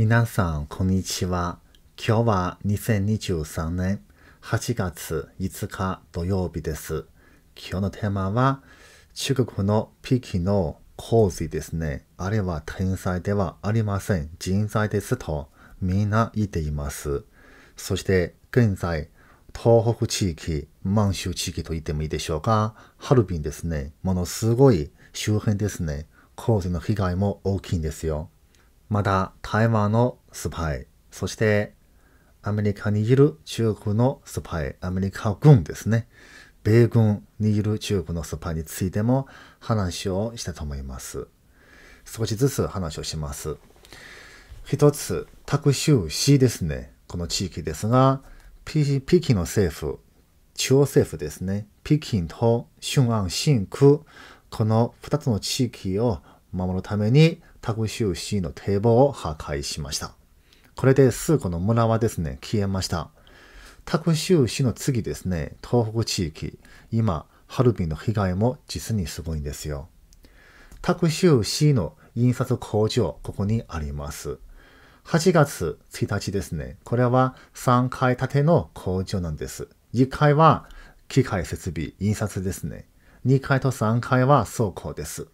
皆さん、こんにちは。今日は2023年8月5日土曜日です。今日のテーマは、中国のピキの洪水ですね。あれは天災ではありません。人災ですと、みんな言っています。そして、現在、東北地域、満州地域と言ってもいいでしょうか。ハルビンですね。ものすごい周辺ですね。洪水の被害も大きいんですよ。また台湾のスパイ、そしてアメリカにいる中国のスパイ、アメリカ軍ですね。米軍にいる中国のスパイについても話をしたと思います。少しずつ話をします。一つ、拓州市ですね。この地域ですが、北京の政府、中央政府ですね。北京と春安新区、この二つの地域を守るためにタグ州市の堤防を破壊しました。これで数個の村はですね、消えました。タク州市の次ですね、東北地域、今、ハルビンの被害も実にすごいんですよ。タク州市の印刷工場、ここにあります。8月1日ですね、これは3階建ての工場なんです。1階は機械設備、印刷ですね。2階と3階は倉庫です。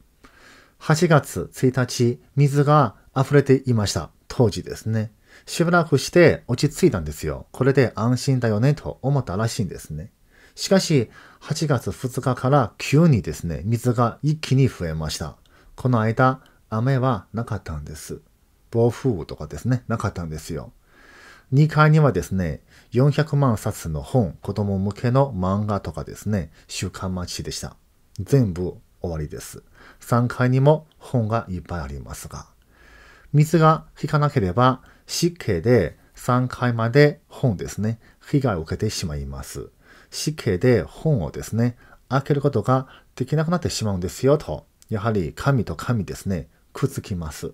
8月1日、水が溢れていました。当時ですね。しばらくして落ち着いたんですよ。これで安心だよねと思ったらしいんですね。しかし、8月2日から急にですね、水が一気に増えました。この間、雨はなかったんです。暴風雨とかですね、なかったんですよ。2階にはですね、400万冊の本、子供向けの漫画とかですね、週刊待ちでした。全部終わりです。3階にも本がいっぱいありますが、水が引かなければ湿気で3階まで本ですね、被害を受けてしまいます。湿気で本をですね、開けることができなくなってしまうんですよと、やはり紙と紙ですね、くっつきます。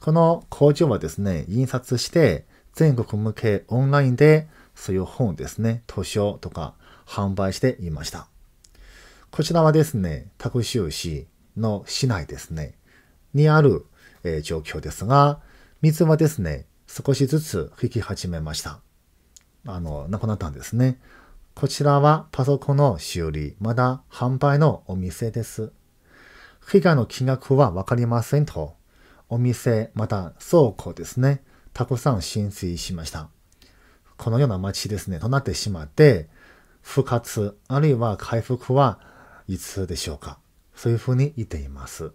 この工場はですね、印刷して全国向けオンラインでそういう本ですね、図書とか販売していました。こちらはですね、タク州市の市内ですね、にある、えー、状況ですが、水はですね、少しずつ引き始めました。あの、なくなったんですね。こちらはパソコンの修理、まだ販売のお店です。被害の金額はわかりませんと、お店、また倉庫ですね、たくさん浸水しました。このような街ですね、となってしまって、復活、あるいは回復はいつでしょうか。そういうふうに言っています。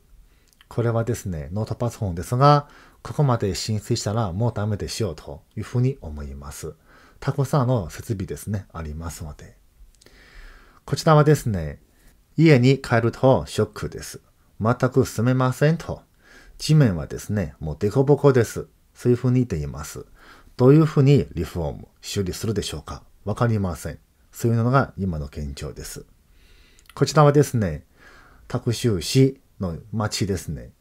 これはですね、ノートパソコンですが、ここまで浸水したらもうダメでしようというふうに思います。たくさんの設備ですね、ありますので。こちらはですね、家に帰るとショックです。全く住めませんと。地面はですね、もうデコボコです。そういうふうに言っています。どういうふうにリフォーム、修理するでしょうかわかりません。そういうのが今の現状です。こちらはですね、ュー市の町ですね。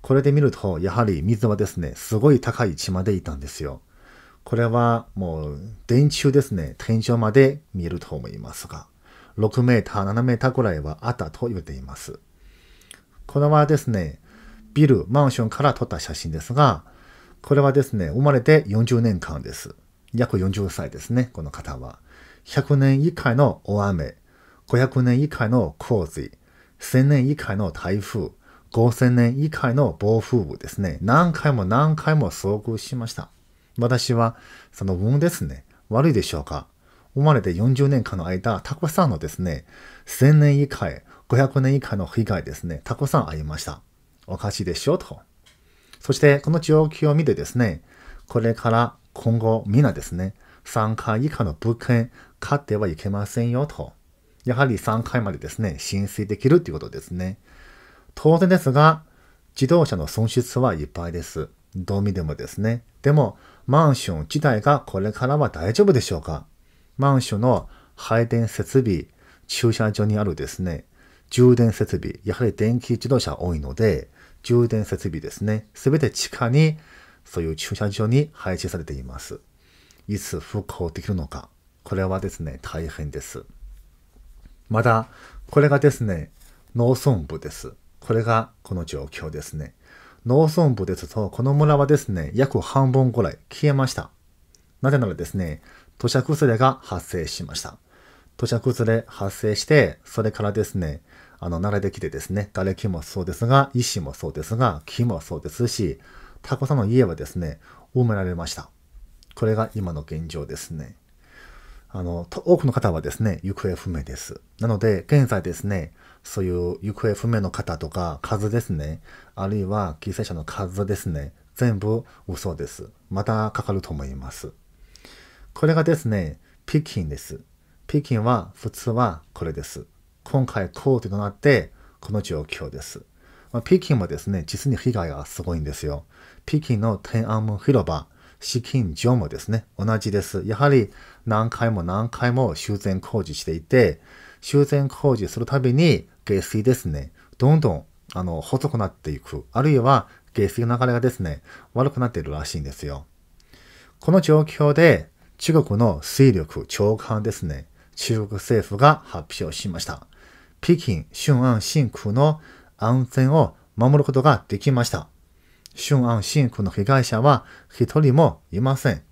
これで見ると、やはり水はですね、すごい高い位置までいたんですよ。これはもう電柱ですね、天井まで見えると思いますが、6メーター、7メーターぐらいはあったと言っています。これはですね、ビル、マンションから撮った写真ですが、これはですね、生まれて40年間です。約40歳ですね、この方は。100年以下の大雨、500年以下の洪水、1000年以下の台風、5000年以下の暴風雨ですね、何回も何回も遭遇しました。私は、その分ですね、悪いでしょうか。生まれて40年間の間、たくさんのですね、1000年以下へ、500年以下の被害ですね、たくさんありました。おかしいでしょ、うと。そして、この状況を見てですね、これから今後、皆ですね、3回以下の物件、買ってはいけませんよ、と。やはり3回までですね、浸水できるっていうことですね。当然ですが、自動車の損失はいっぱいです。どう見てもですね。でも、マンション自体がこれからは大丈夫でしょうかマンションの配電設備、駐車場にあるですね、充電設備、やはり電気自動車多いので、充電設備ですね、すべて地下に、そういう駐車場に配置されています。いつ復興できるのか、これはですね、大変です。まだ、これがですね、農村部です。これがこの状況ですね。農村部ですと、この村はですね、約半分ぐらい消えました。なぜならですね、土砂崩れが発生しました。土砂崩れ発生して、それからですね、あの、慣れてきてですね、瓦礫もそうですが、石もそうですが、木もそうですし、タコさんの家はですね、埋められました。これが今の現状ですね。あの、多くの方はですね、行方不明です。なので、現在ですね、そういう行方不明の方とか、数ですね、あるいは犠牲者の数ですね、全部嘘です。またかかると思います。これがですね、北京です。北京は普通はこれです。今回コーデとなって、この状況です。まあ、北京もですね、実に被害がすごいんですよ。北京の天安門広場、資金上もですね、同じです。やはり何回も何回も修繕工事していて、修繕工事するたびに下水ですね、どんどんあの細くなっていく、あるいは下水の流れがですね、悪くなっているらしいんですよ。この状況で中国の水力長官ですね、中国政府が発表しました。北京、春安新空の安全を守ることができました。春安新区の被害者は一人もいません。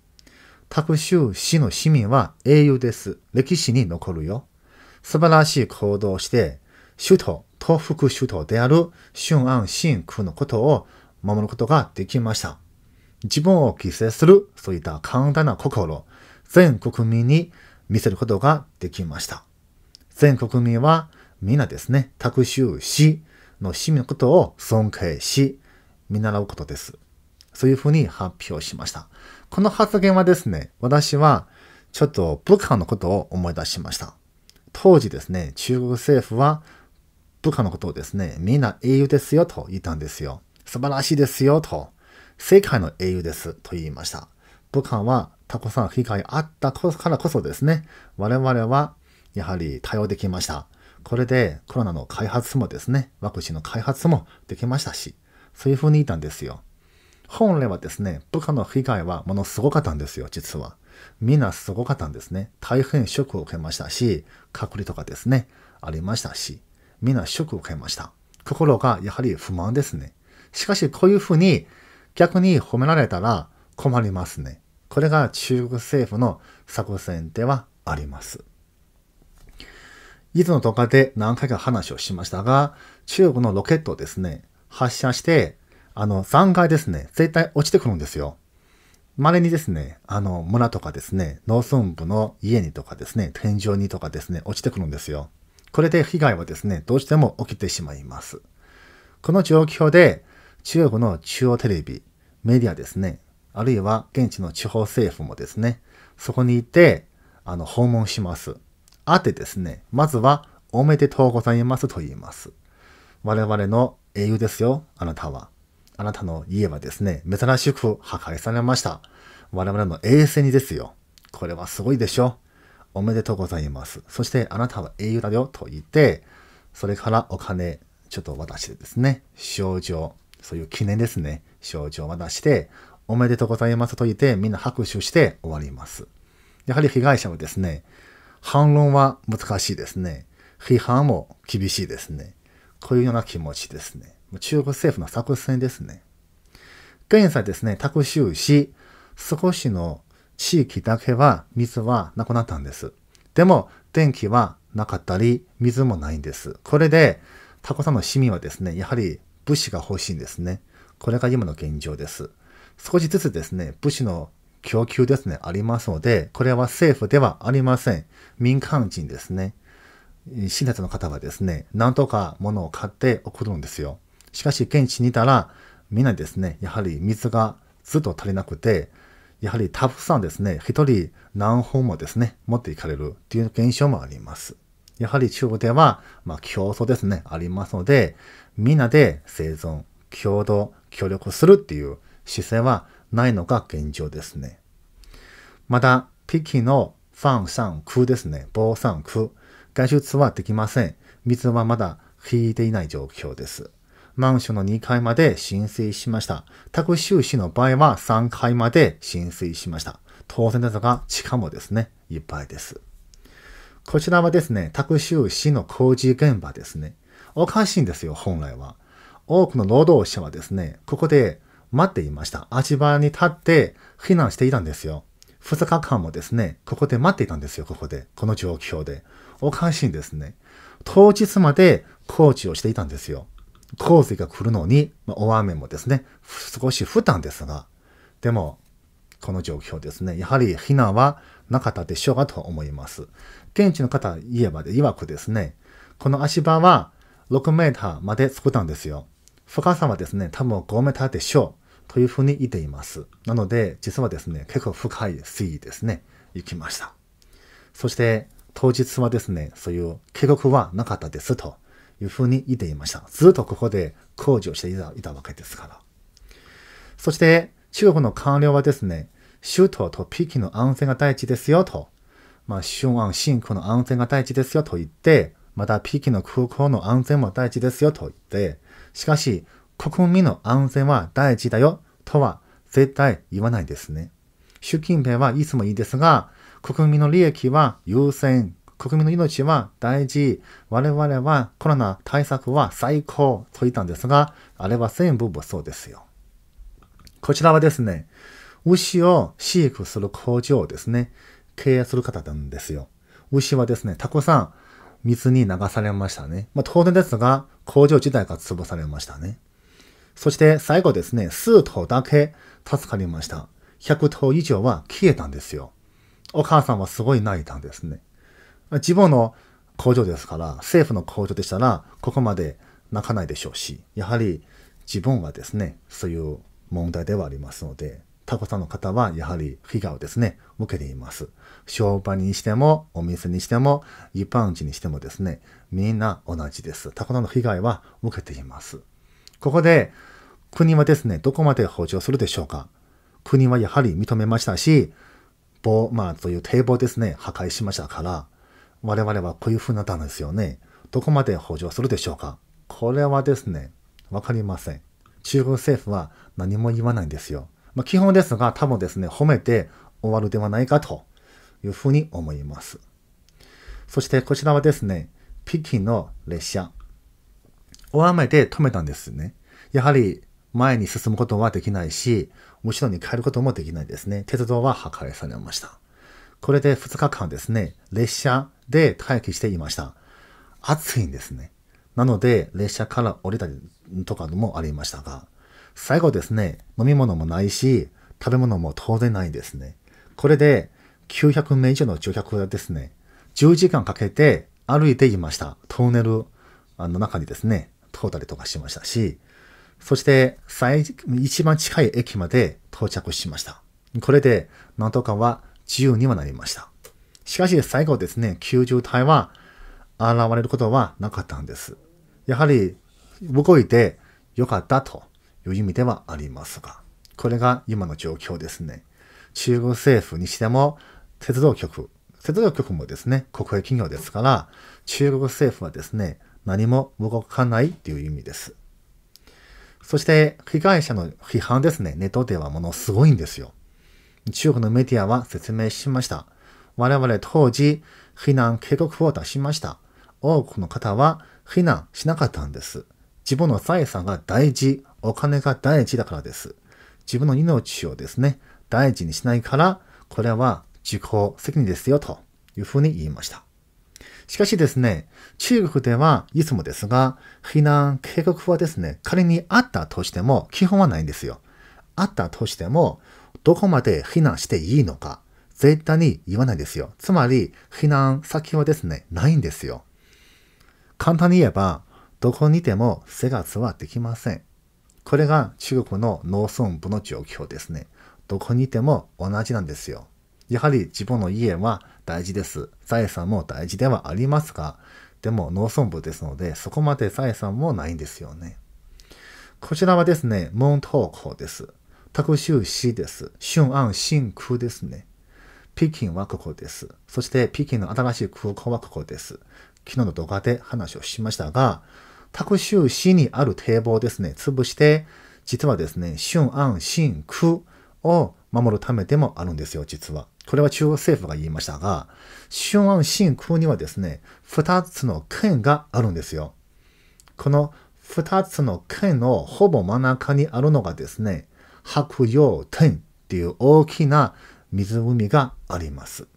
タ拓州市の市民は英雄です。歴史に残るよ。素晴らしい行動をして、首都、東北首都である春安新区のことを守ることができました。自分を犠牲する、そういった簡単な心、全国民に見せることができました。全国民は皆ですね、タ拓州市の市民のことを尊敬し、見習うことです。そういうふうに発表しました。この発言はですね、私はちょっと武漢のことを思い出しました。当時ですね、中国政府は部下のことをですね、みんな英雄ですよと言ったんですよ。素晴らしいですよと。世界の英雄ですと言いました。武漢はたくさん被害あったからこそですね、我々はやはり対応できました。これでコロナの開発もですね、ワクチンの開発もできましたし、そういう風にいたんですよ。本来はですね、部下の被害はものすごかったんですよ、実は。みんなすごかったんですね。大変ショックを受けましたし、隔離とかですね、ありましたし、みんなショックを受けました。心がやはり不満ですね。しかし、こういうふうに逆に褒められたら困りますね。これが中国政府の作戦ではあります。以前の動画で何回か話をしましたが、中国のロケットですね、発射して、あの、残骸ですね、絶対落ちてくるんですよ。稀にですね、あの、村とかですね、農村部の家にとかですね、天井にとかですね、落ちてくるんですよ。これで被害はですね、どうしても起きてしまいます。この状況で、中国の中央テレビ、メディアですね、あるいは現地の地方政府もですね、そこに行って、あの、訪問します。あってですね、まずは、おめでとうございますと言います。我々の英雄ですよ、あなたは。あなたの家はですね、珍しく破壊されました。我々の衛星にですよ。これはすごいでしょ。おめでとうございます。そしてあなたは英雄だよと言って、それからお金、ちょっと渡してですね、賞状、そういう記念ですね、賞状を渡して、おめでとうございますと言って、みんな拍手して終わります。やはり被害者もですね、反論は難しいですね。批判も厳しいですね。こういうような気持ちですね。中国政府の作戦ですね。現在ですね、卓州市、少しの地域だけは水はなくなったんです。でも、電気はなかったり、水もないんです。これで、たくさんの市民はですね、やはり物資が欲しいんですね。これが今の現状です。少しずつですね、物資の供給ですね、ありますので、これは政府ではありません。民間人ですね。信者の方はですね、なんとか物を買って送るんですよ。しかし、現地にいたら、みんなですね、やはり水がずっと足りなくて、やはりたくさんですね、一人何本もですね、持っていかれるっていう現象もあります。やはり中国では、まあ、競争ですね、ありますので、みんなで生存、共同、協力するっていう姿勢はないのが現状ですね。また、北京のファン山区ですね、防山区。外出はできません。水はまだ引いていない状況です。マンションの2階まで浸水しました。タクシュ市の場合は3階まで浸水しました。当然ですが、地下もですね、いっぱいです。こちらはですね、タクシュ市の工事現場ですね。おかしいんですよ、本来は。多くの労働者はですね、ここで待っていました。足場に立って避難していたんですよ。2日間もですね、ここで待っていたんですよ、ここで。この状況で。おかしいんですね。当日まで工事をしていたんですよ。洪水が来るのに、まあ、大雨もですね、少し降ったんですが、でも、この状況ですね、やはり避難はなかったでしょうかと思います。現地の方言えばで、曰くですね、この足場は6メーターまで作ったんですよ。深さはですね、多分5メーターでしょう。というふうに言っています。なので、実はですね、結構深い推移ですね、行きました。そして、当日はですね、そういう警告はなかったですというふうに言っていました。ずっとここで工事をしていたいたわけですから。そして、中国の官僚はですね、首都と北京の安全が第一ですよと、まあ、春安新区の安全が第一ですよと言って、また北京の空港の安全も第一ですよと言って、しかし、国民の安全は大事だよとは絶対言わないですね。習近平はいつもいいですが、国民の利益は優先、国民の命は大事、我々はコロナ対策は最高と言ったんですが、あれは全部そうですよ。こちらはですね、牛を飼育する工場をですね、経営する方なんですよ。牛はですね、たくさん水に流されましたね。まあ、当然ですが、工場自体が潰されましたね。そして最後ですね、数頭だけ助かりました。100頭以上は消えたんですよ。お母さんはすごい泣いたんですね。自分の工場ですから、政府の工場でしたら、ここまで泣かないでしょうし、やはり自分はですね、そういう問題ではありますので、タコさんの方はやはり被害をですね、受けています。商売にしても、お店にしても、一般人にしてもですね、みんな同じです。タコさんの被害は受けています。ここで、国はですね、どこまで補助するでしょうか国はやはり認めましたし、ボまあ、という堤防ですね、破壊しましたから、我々はこういう風になったんですよね。どこまで補助するでしょうかこれはですね、わかりません。中国政府は何も言わないんですよ。まあ、基本ですが、多分ですね、褒めて終わるではないかというふうに思います。そしてこちらはですね、北京の列車。大雨で止めたんですね。やはり前に進むことはできないし、後ろに帰ることもできないですね。鉄道は破壊されました。これで2日間ですね、列車で待機していました。暑いんですね。なので、列車から降りたりとかもありましたが、最後ですね、飲み物もないし、食べ物も当然ないんですね。これで、900名以上の乗客がですね、10時間かけて歩いていました。トンネルの中にですね、通ったりとかしましたし、そして最、一番近い駅まで到着しました。これで、なんとかは自由にはなりました。しかし最後ですね、救助隊は現れることはなかったんです。やはり動いてよかったという意味ではありますが、これが今の状況ですね。中国政府にしても鉄道局、鉄道局もですね、国営企業ですから、中国政府はですね、何も動かないっていう意味です。そして、被害者の批判ですね。ネットではものすごいんですよ。中国のメディアは説明しました。我々当時、避難警告を出しました。多くの方は避難しなかったんです。自分の財産が大事、お金が大事だからです。自分の命をですね、大事にしないから、これは自己責任ですよというふうに言いました。しかしですね、中国ではいつもですが、避難計画はですね、仮にあったとしても、基本はないんですよ。あったとしても、どこまで避難していいのか、絶対に言わないですよ。つまり、避難先はですね、ないんですよ。簡単に言えば、どこにいても生活はできません。これが中国の農村部の状況ですね。どこにいても同じなんですよ。やはり自分の家は大事です。財産も大事ではありますが、でも農村部ですので、そこまで財産もないんですよね。こちらはですね、門東港です。特州市です。春安新区ですね。北京はここです。そして北京の新しい空港はここです。昨日の動画で話をしましたが、卓州市にある堤防ですね、潰して、実はですね、春安新区を守るためでもあるんですよ、実は。これは中国政府が言いましたが、春安新空にはですね、2つの県があるんですよ。この2つの県のほぼ真ん中にあるのがですね、白陽天っていう大きな湖があります。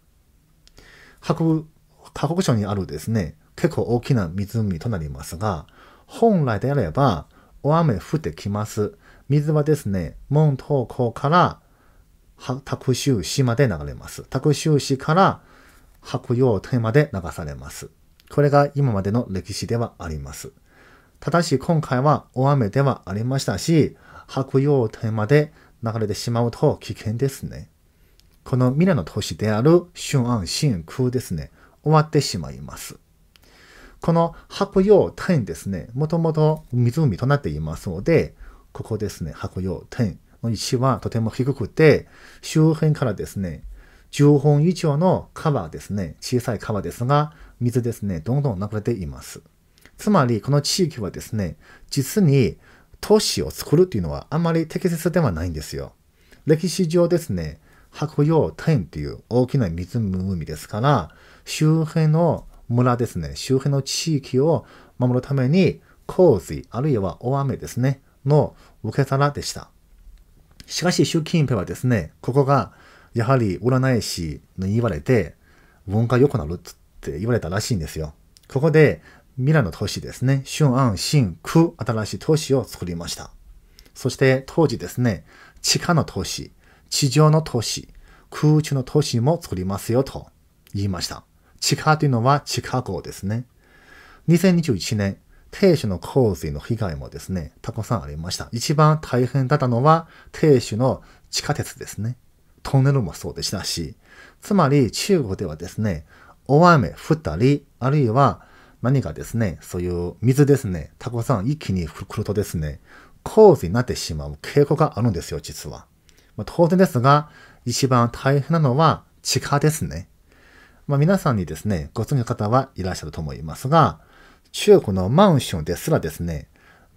白、河北省にあるですね、結構大きな湖となりますが、本来であれば、大雨降ってきます。水はですね、門東港から白州市まで流れます。白州市から白陽天まで流されます。これが今までの歴史ではあります。ただし今回は大雨ではありましたし、白陽天まで流れてしまうと危険ですね。この未来の都市である春安新空ですね、終わってしまいます。この白陽天ですね、もともと湖となっていますので、ここですね、白陽天。の位置はとても低くて、周辺からですね、10本以上の川ですね、小さい川ですが、水ですね、どんどん流れています。つまり、この地域はですね、実に都市を作るというのはあまり適切ではないんですよ。歴史上ですね、白洋天という大きな湖ですから、周辺の村ですね、周辺の地域を守るために、洪水あるいは大雨ですね、の受け皿でした。しかし、習近平はですね、ここが、やはり占い師に言われて、文化良くなるって言われたらしいんですよ。ここで、未来の都市ですね、春安新区、新しい都市を作りました。そして当時ですね、地下の都市、地上の都市、空中の都市も作りますよと言いました。地下というのは地下港ですね。2021年、亭主の洪水の被害もですね、たくさんありました。一番大変だったのは、亭主の地下鉄ですね。トンネルもそうでしたし、つまり中国ではですね、大雨降ったり、あるいは何かですね、そういう水ですね、たくさん一気に来るとですね、洪水になってしまう傾向があるんですよ、実は。まあ、当然ですが、一番大変なのは地下ですね。まあ、皆さんにですね、ご存知の方はいらっしゃると思いますが、中国のマンションですらですね、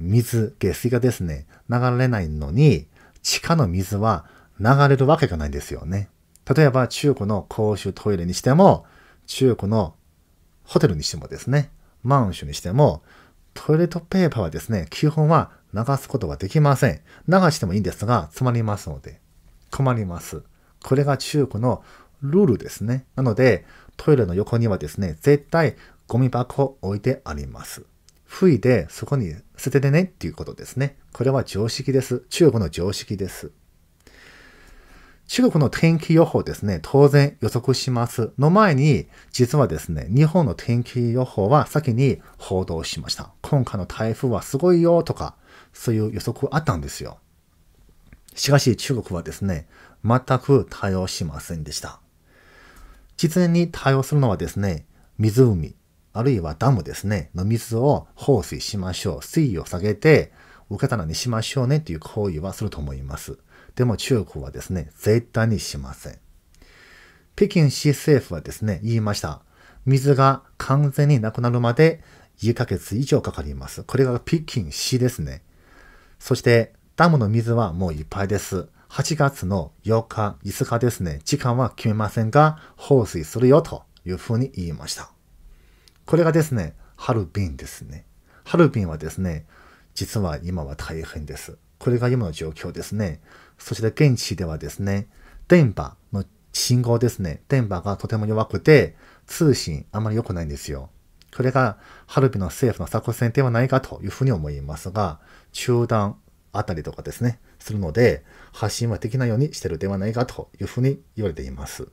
水、下水がですね、流れないのに、地下の水は流れるわけがないんですよね。例えば中古の公衆トイレにしても、中古のホテルにしてもですね、マンションにしても、トイレットペーパーはですね、基本は流すことはできません。流してもいいんですが、詰まりますので、困ります。これが中古のルールですね。なので、トイレの横にはですね、絶対ゴミ箱を置いてあります。吹いでそこに捨ててねっていうことですね。これは常識です。中国の常識です。中国の天気予報ですね、当然予測します。の前に、実はですね、日本の天気予報は先に報道しました。今回の台風はすごいよとか、そういう予測あったんですよ。しかし中国はですね、全く対応しませんでした。実演に対応するのはですね、湖、あるいはダムですね、の水を放水しましょう。水位を下げて、受け皿にしましょうねという行為はすると思います。でも中国はですね、絶対にしません。北京市政府はですね、言いました。水が完全になくなるまで1ヶ月以上かかります。これが北京市ですね。そして、ダムの水はもういっぱいです。8月の8日、5日ですね、時間は決めませんが、放水するよというふうに言いました。これがですね、ハルビンですね。ハルビンはですね、実は今は大変です。これが今の状況ですね。そして現地ではですね、電波の信号ですね。電波がとても弱くて、通信あまり良くないんですよ。これがハルビンの政府の作戦ではないかというふうに思いますが、中断あたりとかですね、するので、発信はできないようにしてるではないかというふうに言われています。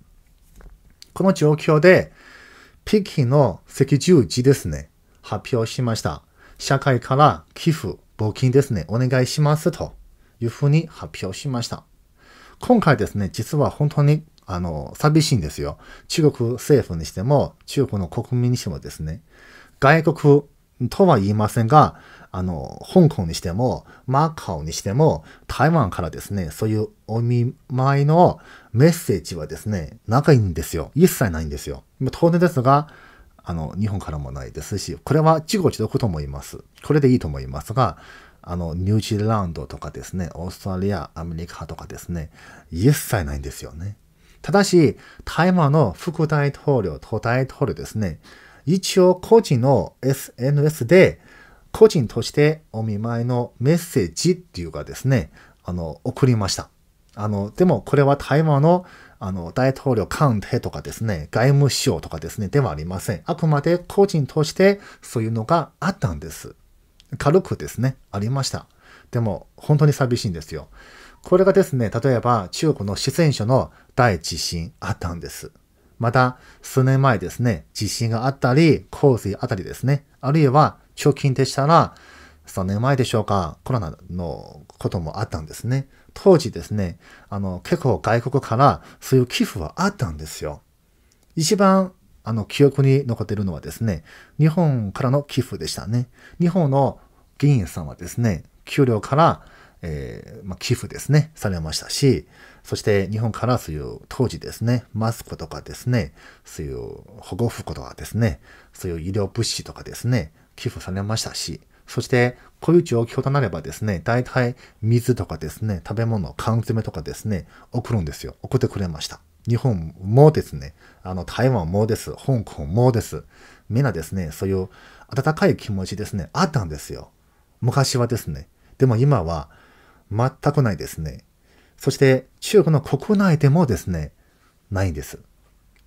この状況で、北京の赤十字ですね。発表しました。社会から寄付、募金ですね。お願いしますというふうに発表しました。今回ですね、実は本当にあの、寂しいんですよ。中国政府にしても、中国の国民にしてもですね、外国とは言いませんが、あの、香港にしても、マカオにしても、台湾からですね、そういうお見舞いのメッセージはですね、長いんですよ。一切ないんですよ。当然ですが、あの、日本からもないですし、これは自業自得と思います。これでいいと思いますが、あの、ニュージーランドとかですね、オーストラリア、アメリカとかですね、一切ないんですよね。ただし、台湾の副大統領、都大統領ですね、一応個人の SNS で、個人としてお見舞いのメッセージっていうかですね、あの、送りました。あの、でもこれは台湾のあの大統領官邸とかですね、外務省とかですね、ではありません。あくまで個人としてそういうのがあったんです。軽くですね、ありました。でも本当に寂しいんですよ。これがですね、例えば中国の四川省の第一震あったんです。また、数年前ですね、地震があったり、洪水あたりですね、あるいは貯金でしたら、3年前でしょうか、コロナのこともあったんですね。当時ですね、あの、結構外国からそういう寄付はあったんですよ。一番、あの、記憶に残っているのはですね、日本からの寄付でしたね。日本の議員さんはですね、給料から、えー、まあ、寄付ですね、されましたし、そして日本からそういう当時ですね、マスクとかですね、そういう保護服とかですね、そういう医療物資とかですね、寄付されましたし、そしてこういう状況となればですね、大体水とかですね、食べ物、缶詰とかですね、送るんですよ。送ってくれました。日本もですね、あの台湾もです、香港もです、みんなですね、そういう温かい気持ちですね、あったんですよ。昔はですね。でも今は全くないですね。そして中国の国内でもですね、ないんです。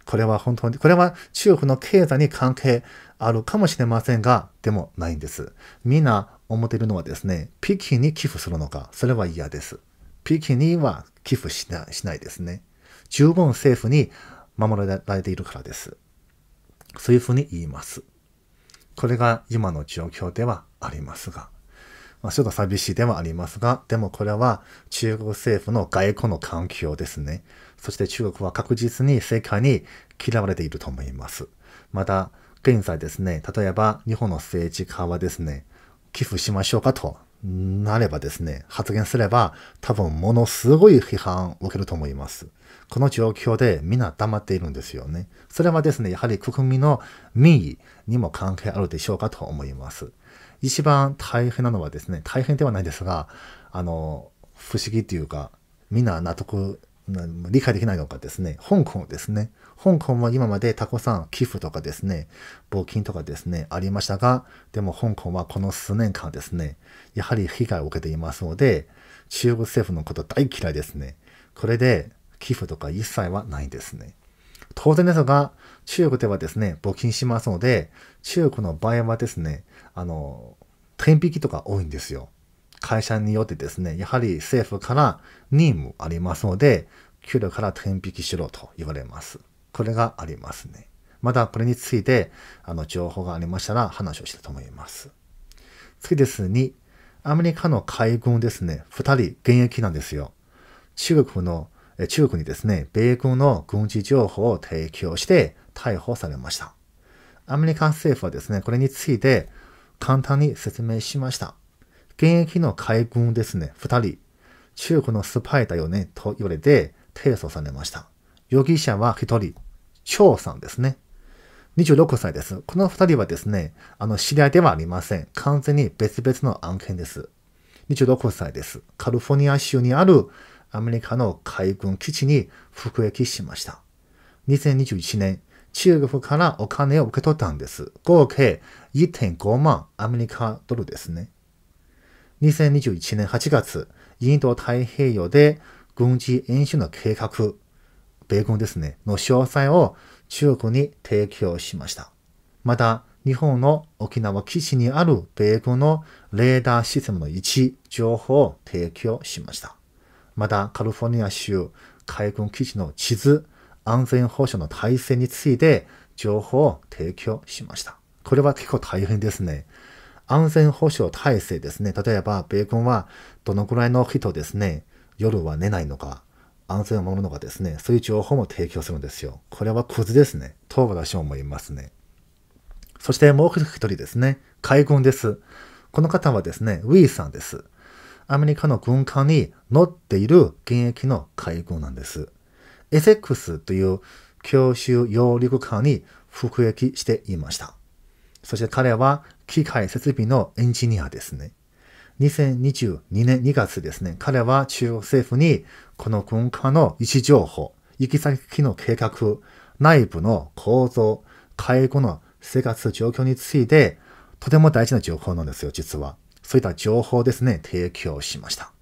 これは本当に、これは中国の経済に関係あるかもしれませんが、でもないんです。みんな思っているのはですね、北京に寄付するのか、それは嫌です。北京には寄付しなしないですね。十分政府に守られているからです。そういうふうに言います。これが今の状況ではありますが。まあ、ちょっと寂しいではありますが、でもこれは中国政府の外交の環境ですね。そして中国は確実に世界に嫌われていると思います。また、現在ですね、例えば日本の政治家はですね、寄付しましょうかとなればですね、発言すれば多分ものすごい批判を受けると思います。この状況でみんな黙っているんですよね。それはですね、やはり国民の民意にも関係あるでしょうかと思います。一番大変なのはですね、大変ではないですが、あの、不思議というか、みんな納得、理解できないのがですね、香港ですね。香港は今までたくさん寄付とかですね、募金とかですね、ありましたが、でも香港はこの数年間ですね、やはり被害を受けていますので、中国政府のこと大嫌いですね。これで寄付とか一切はないですね。当然ですが、中国ではですね、募金しますので、中国の場合はですね、あの、天引きとか多いんですよ。会社によってですね、やはり政府から任務ありますので、給料から天引きしろと言われます。これがありますね。まだこれについて、あの、情報がありましたら話をしたいと思います。次です2、アメリカの海軍ですね、2人現役なんですよ。中国の、中国にですね、米軍の軍事情報を提供して逮捕されました。アメリカ政府はですね、これについて、簡単に説明しました。現役の海軍ですね、二人、中国のスパイだよね、と言われて提訴されました。容疑者は一人、張さんですね。26歳です。この二人はですね、あの、知り合いではありません。完全に別々の案件です。26歳です。カルフォニア州にあるアメリカの海軍基地に服役しました。2021年中国からお金を受け取ったんです。合計1.5万アメリカドルですね。2021年8月、インド太平洋で軍事演習の計画、米軍ですね、の詳細を中国に提供しました。また、日本の沖縄基地にある米軍のレーダーシステムの位置、情報を提供しました。また、カリフォルニア州海軍基地の地図、安全保障の体制について情報を提供しました。これは結構大変ですね。安全保障体制ですね。例えば、米軍はどのくらいの人ですね、夜は寝ないのか、安全を守るのかですね、そういう情報も提供するんですよ。これはクズですね。と私は思いますね。そしてもう一人ですね、海軍です。この方はですね、ウィーさんです。アメリカの軍艦に乗っている現役の海軍なんです。SX という教習揚陸艦に服役していました。そして彼は機械設備のエンジニアですね。2022年2月ですね、彼は中国政府にこの軍艦の位置情報、行き先の計画、内部の構造、介護の生活状況について、とても大事な情報なんですよ、実は。そういった情報ですね、提供しました。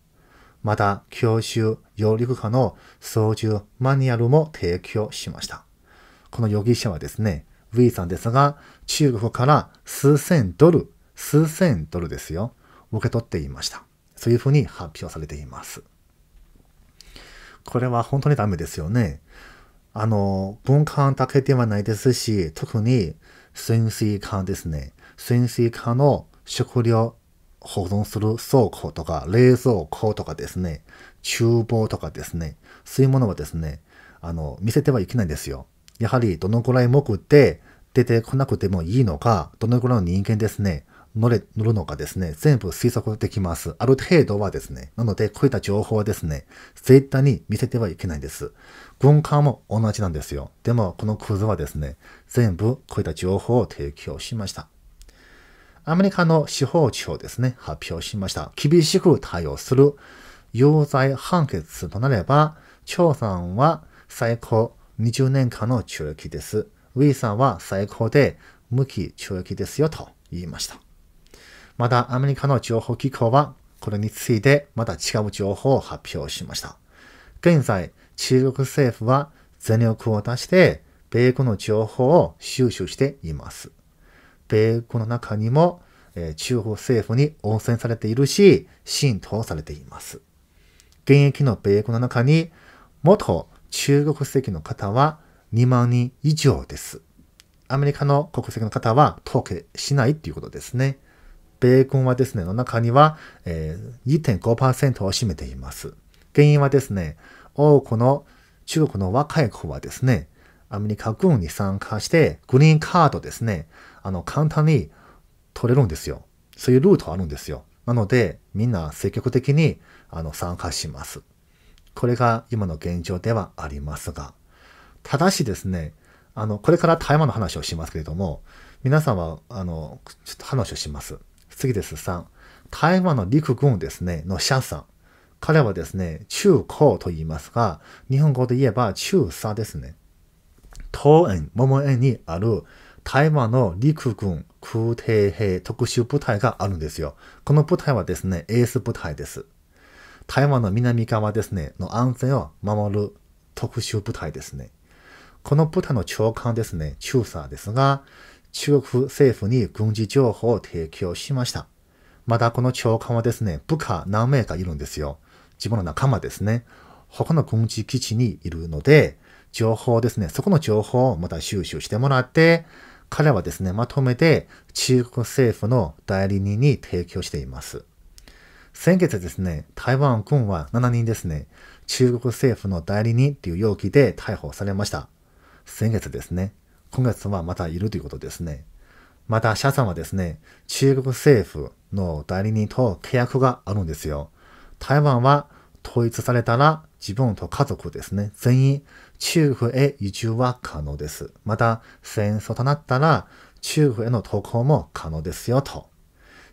また、教習、揚陸下の操縦マニュアルも提供しました。この容疑者はですね、V さんですが、中国から数千ドル、数千ドルですよ、受け取っていました。そういうふうに発表されています。これは本当にダメですよね。あの、文化だけではないですし、特に潜水艦ですね。潜水艦の食料保存する倉庫とか冷蔵庫とかですね、厨房とかですね、そういうものはですね、あの、見せてはいけないんですよ。やはりどのくらい重くて出てこなくてもいいのか、どのくらいの人間ですね、乗れ、乗るのかですね、全部推測できます。ある程度はですね、なので、こういった情報はですね、絶対に見せてはいけないんです。軍艦も同じなんですよ。でも、このクズはですね、全部こういった情報を提供しました。アメリカの司法庁ですね、発表しました。厳しく対応する有罪判決となれば、蝶さんは最高20年間の懲役です。ウィさんは最高で無期懲役ですよと言いました。また、アメリカの情報機構は、これについてまた違う情報を発表しました。現在、中国政府は全力を出して、米国の情報を収集しています。米国の中にも、え中国政府に温泉されているし、浸透されています。現役の米国の中に、元中国籍の方は2万人以上です。アメリカの国籍の方は統計しないということですね。米軍はですね、の中には、え2.5%を占めています。原因はですね、多くの中国の若い子はですね、アメリカ軍に参加して、グリーンカードですね、あの、簡単に取れるんですよ。そういうルートあるんですよ。なので、みんな積極的にあの参加します。これが今の現状ではありますが、ただしですね、あの、これから台湾の話をしますけれども、皆さんは、あの、ちょっと話をします。次です、3。台湾の陸軍ですね、のシャンさん。彼はですね、中高と言いますが、日本語で言えば中佐ですね。東園、桃園にある台湾の陸軍空挺兵特殊部隊があるんですよ。この部隊はですね、エース部隊です。台湾の南側ですね、の安全を守る特殊部隊ですね。この部隊の長官ですね、中佐ですが、中国政府に軍事情報を提供しました。またこの長官はですね、部下何名かいるんですよ。自分の仲間ですね。他の軍事基地にいるので、情報ですね、そこの情報をまた収集してもらって、彼はですね、まとめて中国政府の代理人に提供しています。先月ですね、台湾軍は7人ですね、中国政府の代理人っていう容疑で逮捕されました。先月ですね。今月はまたいるということですね。また、シャさんはですね、中国政府の代理人と契約があるんですよ。台湾は統一されたら自分と家族ですね、全員中国へ移住は可能です。また、戦争となったら中国への渡航も可能ですよと。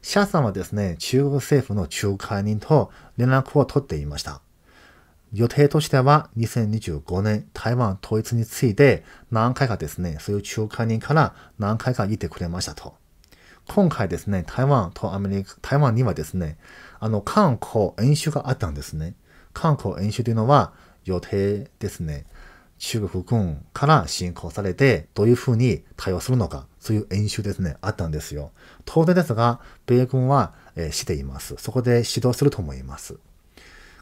シャさんはですね、中国政府の仲介人と連絡を取っていました。予定としては2025年台湾統一について何回かですね、そういう仲介人から何回か言ってくれましたと。今回ですね、台湾とアメリカ、台湾にはですね、あの、韓国演習があったんですね。韓国演習というのは予定ですね。中国軍から侵攻されて、どういうふうに対応するのか、そういう演習ですね、あったんですよ。当然ですが、米軍は、えー、しています。そこで指導すると思います。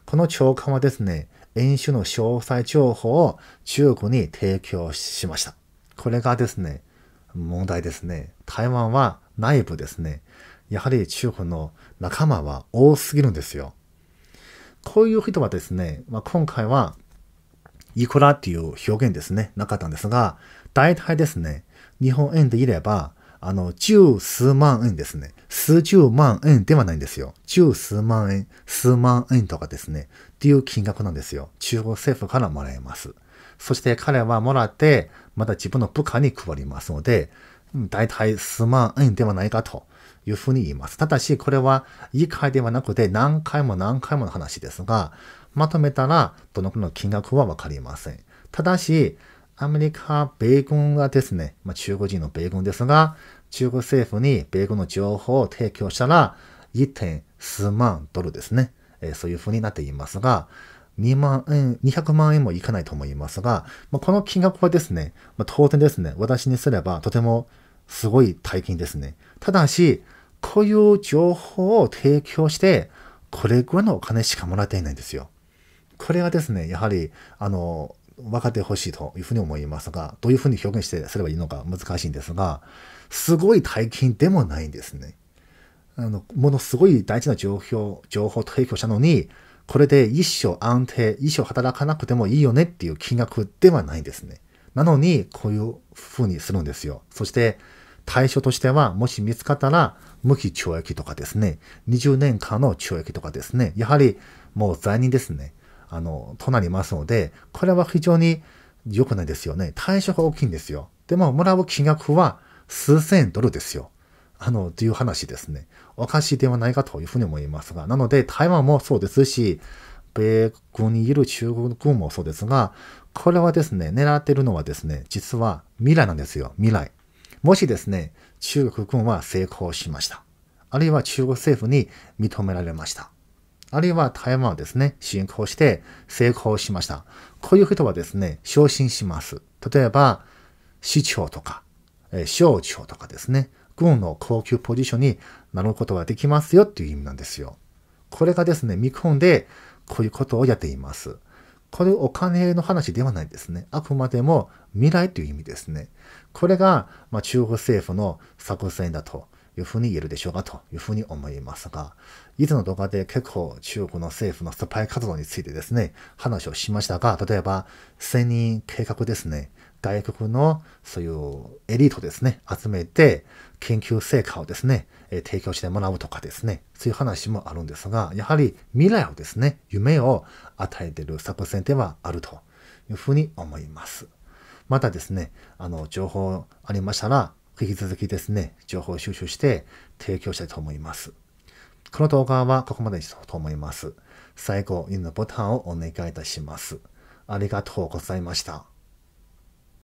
この長官はですね、演習の詳細情報を中国に提供しました。これがですね、問題ですね。台湾は内部ですね、やはり中国の仲間は多すぎるんですよ。こういう人はですね、まあ、今回はいくらっていう表現ですね、なかったんですが、大体ですね、日本円でいれば、あの、十数万円ですね。数十万円ではないんですよ。十数万円、数万円とかですね。っていう金額なんですよ。中国政府からもらえます。そして彼はもらって、また自分の部下に配りますので、大体数万円ではないかというふうに言います。ただし、これは換えではなくて何回も何回もの話ですが、まとめたらどのくらいの金額はわかりません。ただし、アメリカ、米軍がですね、まあ、中国人の米軍ですが、中国政府に米軍の情報を提供したら、1. 点数万ドルですね、えー、そういうふうになっていますが、2万円、200万円もいかないと思いますが、まあ、この金額はですね、まあ、当然ですね、私にすればとてもすごい大金ですね。ただし、こういう情報を提供して、これぐらいのお金しかもらっていないんですよ。これはですね、やはり、あの、分かってほしいというふうに思いますが、どういうふうに表現してすればいいのか難しいんですが、すごい大金でもないんですね。あの、ものすごい大事な情報、情報提供したのに、これで一生安定、一生働かなくてもいいよねっていう金額ではないんですね。なのに、こういうふうにするんですよ。そして、対象としては、もし見つかったら、無期懲役とかですね、20年間の懲役とかですね、やはりもう罪人ですね、あの、となりますので、これは非常に良くないですよね。対象が大きいんですよ。でも、もらう金額は数千ドルですよ。あの、という話ですね。おかしいではないかというふうに思いますが、なので、台湾もそうですし、米軍にいる中国軍もそうですが、これはですね、狙ってるのはですね、実は未来なんですよ。未来。もしですね、中国軍は成功しました。あるいは中国政府に認められました。あるいは台湾をですね、侵攻して成功しました。こういう人はですね、昇進します。例えば、市長とか、え省庁とかですね、軍の高級ポジションになることができますよっていう意味なんですよ。これがですね、見込んで、こういうことをやっています。これお金の話ではないですね。あくまでも未来という意味ですね。これが、ま中国政府の作戦だというふうに言えるでしょうかというふうに思いますが、以前の動画で結構中国の政府のスパイ活動についてですね、話をしましたが、例えば、千人計画ですね。外国のそういうエリートですね、集めて研究成果をですね、え提供してもらうとかですね、そういう話もあるんですが、やはり未来をですね、夢を与えている作戦ではあるというふうに思います。またですね、あの、情報ありましたら、引き続きですね、情報収集して提供したいと思います。この動画はここまでにしたと思います。最後、いいのボタンをお願いいたします。ありがとうございました。